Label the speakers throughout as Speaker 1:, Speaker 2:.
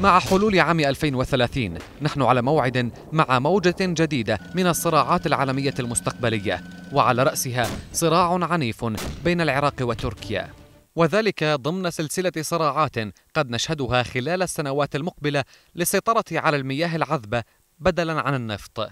Speaker 1: مع حلول عام 2030 نحن على موعد مع موجة جديدة من الصراعات العالمية المستقبلية وعلى رأسها صراع عنيف بين العراق وتركيا وذلك ضمن سلسلة صراعات قد نشهدها خلال السنوات المقبلة للسيطرة على المياه العذبة بدلا عن النفط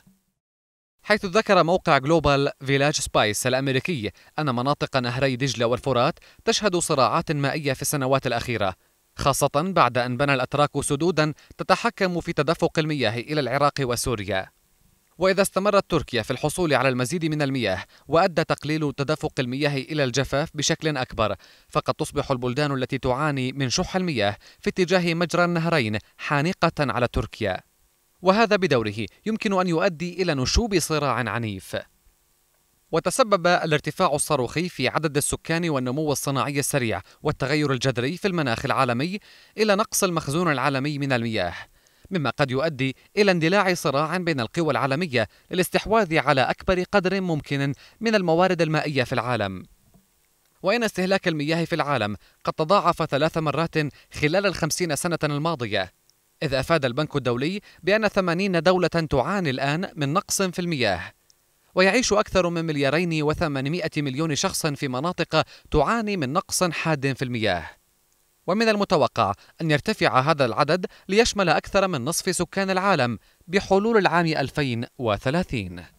Speaker 1: حيث ذكر موقع جلوبال فيلاج سبايس الأمريكي أن مناطق نهري دجلة والفرات تشهد صراعات مائية في السنوات الأخيرة خاصة بعد أن بنى الأتراك سدودا تتحكم في تدفق المياه إلى العراق وسوريا وإذا استمرت تركيا في الحصول على المزيد من المياه وأدى تقليل تدفق المياه إلى الجفاف بشكل أكبر فقد تصبح البلدان التي تعاني من شح المياه في اتجاه مجرى النهرين حانقة على تركيا وهذا بدوره يمكن أن يؤدي إلى نشوب صراع عنيف وتسبب الارتفاع الصاروخي في عدد السكان والنمو الصناعي السريع والتغير الجذري في المناخ العالمي الى نقص المخزون العالمي من المياه مما قد يؤدي الى اندلاع صراع بين القوى العالميه للاستحواذ على اكبر قدر ممكن من الموارد المائيه في العالم وإن استهلاك المياه في العالم قد تضاعف ثلاث مرات خلال الخمسين سنة الماضية إذ أفاد البنك الدولي بأن 80 دولة تعاني الآن من نقص في المياه ويعيش أكثر من مليارين وثمانمائة مليون شخص في مناطق تعاني من نقص حاد في المياه ومن المتوقع أن يرتفع هذا العدد ليشمل أكثر من نصف سكان العالم بحلول العام 2030